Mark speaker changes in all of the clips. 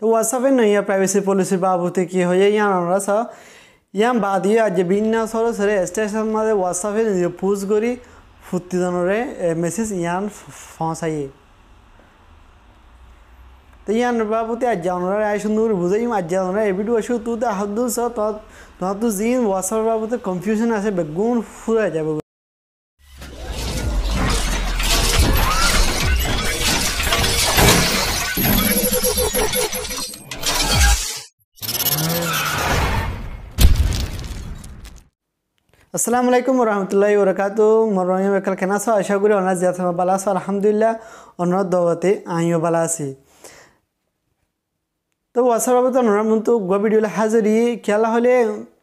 Speaker 1: तो वह सबै नयाँ प्राइभेसी पोलिसी बाबते के हो यहाँनिर छ यहाँ বাদিয়ে আজ বিন্যা সরসরে স্টেশন মাঝে হোয়াটসঅ্যাপে নিজে পুজ করি ফুটিজনরে মেসেজ ইয়ান ফসাইয়ে তো ইয়ান বাবতে আজ জানোরা আই সুন্দর বুঝাই আজ জানোরা এ ভিডিও আসু তু তো হাত দু সত তোমার তো জিন হোয়াটসঅ্যাপ বাবতে কনফিউশন আছে বেগুন ফুরা যাবে আসসালামু আলাইকুম রহমতুল্লাহ ওরকাত মরমিম একাল কেন আছো আশা করি অনার জিয়া বালা আছো আলহামদুলিল্লাহ অনার দবতে আইও বালা আছি তো ওয়াসার বাবদ অনার মন্তু গুয়া ভিডিওলে হাজারি খেলা হলে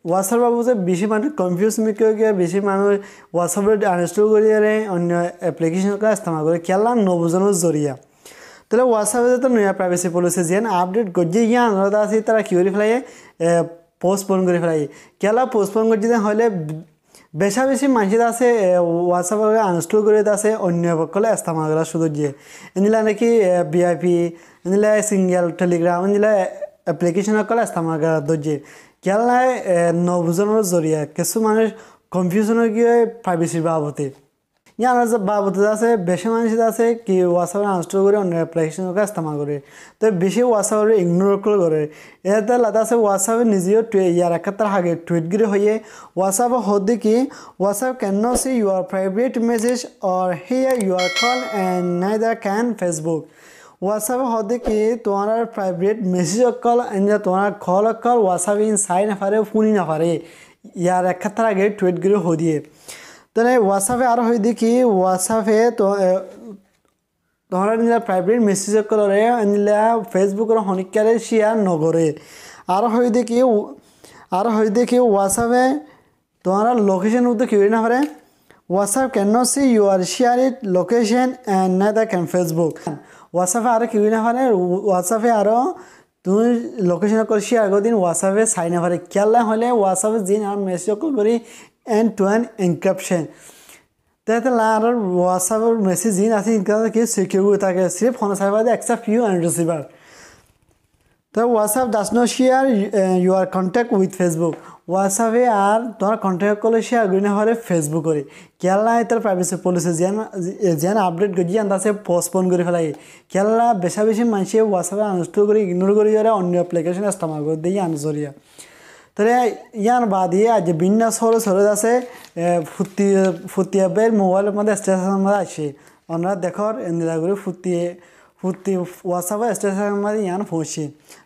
Speaker 1: ওয়াসার যে বেশি মানুষ কনফিউজ মিকে গিয়ে বেশি মানুষ ওয়াসাপ আনস্টল করে অন্য এপ্লিকেশনকে ইস্তেমাল করে খেলা নবুজনের জরিয়া তাহলে হোয়াটসঅ্যাপে তো নয়া প্রাইভেসি পলিসি যেন আপডেট গজি ইয়া আলাদা আছে তারা কি করে ফেলাই পোস্টপোন করে ফেলাই কেলা পোস্টপোন করছি হলে বেশাবেশি মানুষের আছে হোয়াটসঅ্যাপে আনস্টল করে আছে অন্য পক্ষলে ইস্তেমাল করা শুধু যে এনিলা নাকি বিআইপি এনিলা সিঙ্গেল টেলিগ্রাম এনিলা এপ্লিকেশন সকলে ইস্তেমাল করা দর্জে খেয়াল নাই নবুজনের জরিয়া কিছু মানুষ কনফিউশনের গিয়ে প্রাইভেসির বাবদে यहाँ बाबदासे বেশি মানুষ আছে কি ওয়াসাওয়ার আনস্টল করে অন্য অ্যাপ্লিকেশনের কাজ ইস্তেমাল করে তো বেশি ওয়াসাওয়ারে ইগনোর করে এতে লাদাসে ওয়াসাওয়ে নিজেও ইয়ার একাত্তর আগে টুইটগিরি হয়ে ওয়াসাপ হদি কি WhatsApp can no see your private message or hear your call and neither can Facebook WhatsApp होते कि तुम्हारा प्राइवेट मेसेज कल एंड तुम्हारा कॉल कल व्हाट्सएप इन साई ना फारे फोन ही ना फारे यार एक खतरा गेट ट्वीट गिरे हो दिए তেনে হোৱাটছআপে আৰু হৈ দেখি হোৱাটছআপে তহঁতে নিলা প্ৰাইভেট মেছেজক কলৰে আনিলা ফেচবুকৰ শনিকাৰে শ্বেয়াৰ নকৰে আৰু হৈ দেখি আৰু হৈ দেখি হোৱাটছআপে তোমাৰ লোকেশ্যন উদ্য কি নাপাৰে WhatsApp can no' see you or share it location and neither can Facebook হোৱাটছআপে আৰু কি নাপাৰে হোৱাটছআপে আৰু তুমি লোকেশ্যন কৰি শ্বেয়াৰ আগৰ দিন হোৱাটছআপে চাই নাপাৰে খেলা হ'লে হোৱাটছআপে যি আৰু মেছেজ কৰি end-to-end encryption that was our message in as encrypted keys secure with a safe on a server except you and receiver. The WhatsApp does not share uh, your contact with Facebook. হোয়াটসঅ্যাপে আর তোমার contact করলে সে আগুনে হলে Facebook করে কেলা তার privacy policy যেন যেন আপডেট করে যেন তাছে পোস্টপোন করে ফেলাই কেলা বেশা বেশি মানুষে হোয়াটসঅ্যাপে আনস্টল করে ইগনোর করে অন্য অ্যাপ্লিকেশন ইস্তেমাল করে দিয়ে আনসরিয়া তাহলে ইয়ান বাদিয়ে আজ বিন্যা সরে সরে আছে ফুটি ফুটি ফুতিয়াবের মোবাইলের মধ্যে স্টেশন মধ্যে আসে অন্যরা দেখর এন্দিরাগুড়ি ফুটি ফুতি হোয়াটসঅ্যাপে স্টেশনের মধ্যে ইয়ান পৌঁছি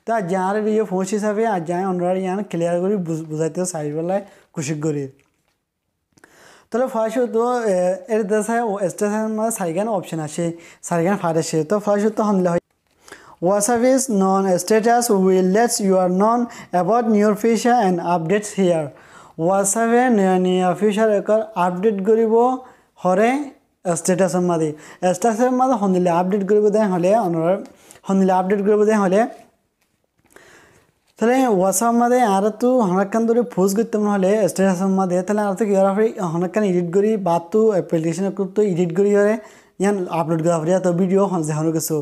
Speaker 1: তা যার ইয়ে পৌঁছি হিসাবে আজ যাই অন্যরা ইয়ান ক্লিয়ার করি বুঝাইতে চাই বেলায় খুশি করি তাহলে ফার্স্ট তো এর দেশে স্টেশনের মধ্যে সাইগান অপশন আছে সাইগান ফাট আসে তো ফার্স্ট তো হামলা হয় Wasabi's known status will let you know about new feature and updates here. Wasabi নিয়া নিয়া ফিচার একর আপডেট করিব হরে স্ট্যাটাস মাদি স্ট্যাটাস মাদি হনলে আপডেট করিব দে হলে অনর হনলে আপডেট করিব দে হলে তাহলে ওয়াসাব মাদে আর তো হনকান ধরে ফোজ গিতম হলে স্ট্যাটাস মাদে তাহলে আর তো কি আর হনকান এডিট করি বাত তো অ্যাপ্লিকেশন করতে এডিট করি হরে ഞാൻ അപ്ലോഡ് കാ ഭിഡിയോ ഹാറു കസോ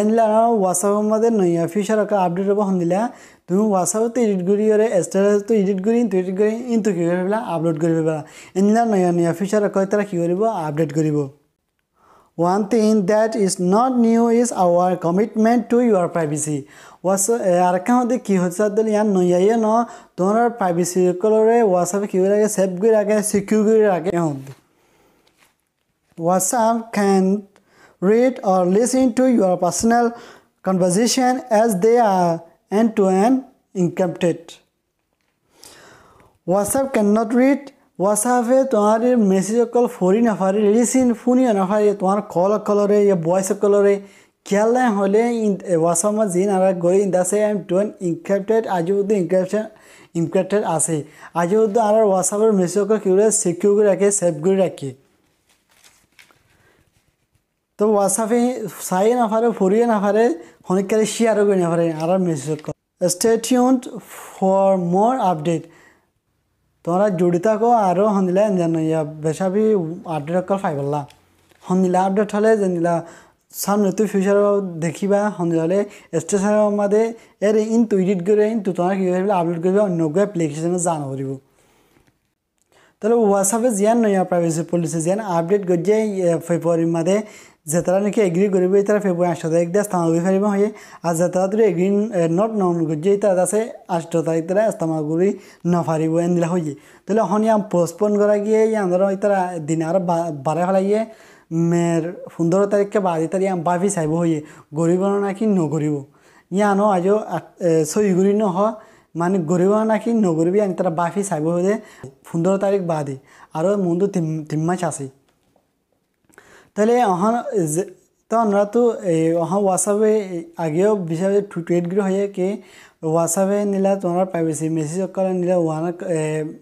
Speaker 1: എന്നാണ് വാട്സപ്പ് മതെ നൈ ഫ്യൂച്ചർ ഒക്കെ അപ്ഡേറ്റ് ഹോ ഹാ তুমি হোৱাটছআপত এডিট কৰি আৰু ষ্টেটাছত এডিট কৰি টুইট কৰি কিন্তু কি কৰিব আপলোড কৰিব পাৰা এনেদৰে নয়া নয়া ফিচাৰ কয় তাৰ কি কৰিব আপডেট কৰিব one thing that is not new is our commitment to your privacy WhatsApp কি হোৱাটছআপ ইয়াৰ নয়াইয়ে ন তোমাৰ প্ৰাইভেচি সকলৰে হোৱাটছআপ কি কৰি ৰাখে ছেভ কৰি ৰাখে চিকিউৰ কৰি ৰাখে WhatsApp can read or listen to your personal conversation as they are end-to-end encrypted. WhatsApp cannot read হোয়াটসঅ্যাপে তোমার মেসেজ কল ফরি নাফারে রিসিন ফোনি নাফারে তোমার কল কলরে ইয়া ভয়েস কলরে খেয়াল নাই হলে হোয়াটসঅ্যাপত যি নারা গড়ি ইন্দাসে আই এম এন ইনক্রিপ্টেড আজি বুদ্ধ ইনক্রিপশন ইনক্রিপ্টেড আছে আজি বুদ্ধ আর হোয়াটসঅ্যাপের মেসেজ কল কীভাবে সিকিউর করে রাখে সেভ করে রাখে তো হোৱাটছআপে চাইয়ে নাপাৰে ফুৰিয়ে নাফাৰে শনিকালে শ্বেয়াৰো কৰি নাফাৰে আৰু মেছেজত কওঁ ষ্টেটিউণ্ড ফৰ মোৰ আপডেট তোমাৰ জড়িতা কওঁ আৰু শুনিলা জানো ইয়াৰ বেচাবি আপডেট অকল পাই পেলা শুনিলা আপডেট হ'লে জানিলা চাম নতুন ফিউচাৰ দেখিবা শুনিলা হ'লে ষ্টেচনৰ মাদে এৰে ইন টু ইডিট কৰি ইন টু তোমাৰ কি আপডেট কৰিবা অন্য গৈ এপ্লিকেশ্যনত জানিব তাহলে হোৱাটছআপে যিয়ান নয়া প্ৰাইভেচি পলিচি যিয়ান আপডেট গজে ফেব্ৰুৱাৰী মাদে যে নেকি এগ্ৰি কৰিব এতিয়া ফেব্ৰুৱাৰী আঠ তাৰিখ দিয়া স্থানত ফাৰিব হয় আৰু যে তাৰা তুমি এগ্ৰি নট নন গজে তাত আছে আঠ তাৰিখ তাৰা স্থানগুৰি নফাৰিব এন দিলা হয় তাহলে এখন ইয়াক পষ্টপন কৰাগিয়ে ইয়াৰ ধৰক তাৰা দিন আৰু বাৰে ফেলাগিয়ে মেৰ সোন্দৰ তাৰিখে বাজি তাৰিখ ইয়াক বাফি চাইব হয় ঘূৰিব নে নগৰিব নঘূৰিব ইয়ানো আজিও চহীগুৰি নহয় মানে গৰিবা নাকি নগৰিবি আনি তাৰ বাফি চাব দে পোন্ধৰ তাৰিখ বাদ দি আৰু মনটো তিম তিমাচ আছে তাহলে অহা তো আমরা তো অহা হোয়াটসঅ্যাপে আগেও বিচার টুইট গুলো হয়ে কে হোয়াটসঅ্যাপে নিলে তোমার প্রাইভেসি মেসেজ করে নিলে ওয়ান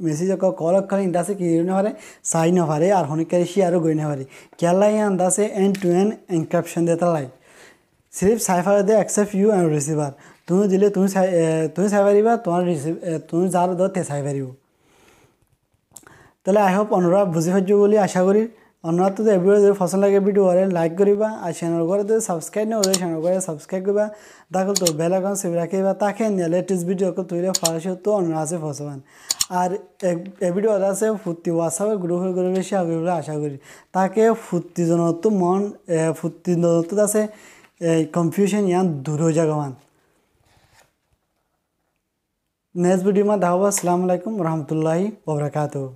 Speaker 1: মেসেজ অকাল কল অকলে ইন্ডাসে কি নেবারে সাই নেবারে আর হনিকারে সি আরও গই নেবারে কেলাই আন্দাসে এন্ড টু এন্ড এনক্রাপশন দিয়ে তালাই স্লিপ সাইফার they accept you and receiver তুমি দিলে তুমি চাই তুমি পাৰিবা তোমাৰ ৰিচিভ তুমি যাৰ দত তে চাই পাৰিব তাহলে আই হোপ অনুৰাগ বুজি পাইছোঁ বুলি আশা কৰি অনুৰাগ তো যদি পচন্দ লাগে ভিডিও হলে লাইক কৰিবা আৰু চেনেল কৰে যদি ছাবস্ক্ৰাইব নহ'লে চেনেল কৰে ছাবস্ক্ৰাইব কৰিবা তাকল তো বেল এখন সেভ রাখিবা তাকে লেটেস্ট ভিডিও তুলিলে তুইলে ফার্স্ট তো অনুৰাগ আছে ফসবান আর এভিডিও আছে ফুটি হোয়াটসঅ্যাপে গ্রুপে গ্রুপে বেশি আগে আশা করি তাকে ফুর্তিজনত্ব মন ফুর্তিজনত্ব আছে কনফিউশন ইয়ান দূর হয়ে যাগমান नेक्स्ट भिडियोमा धावा, अस्सलाम वालेकुम रहमतुल्लाहि वबरकातु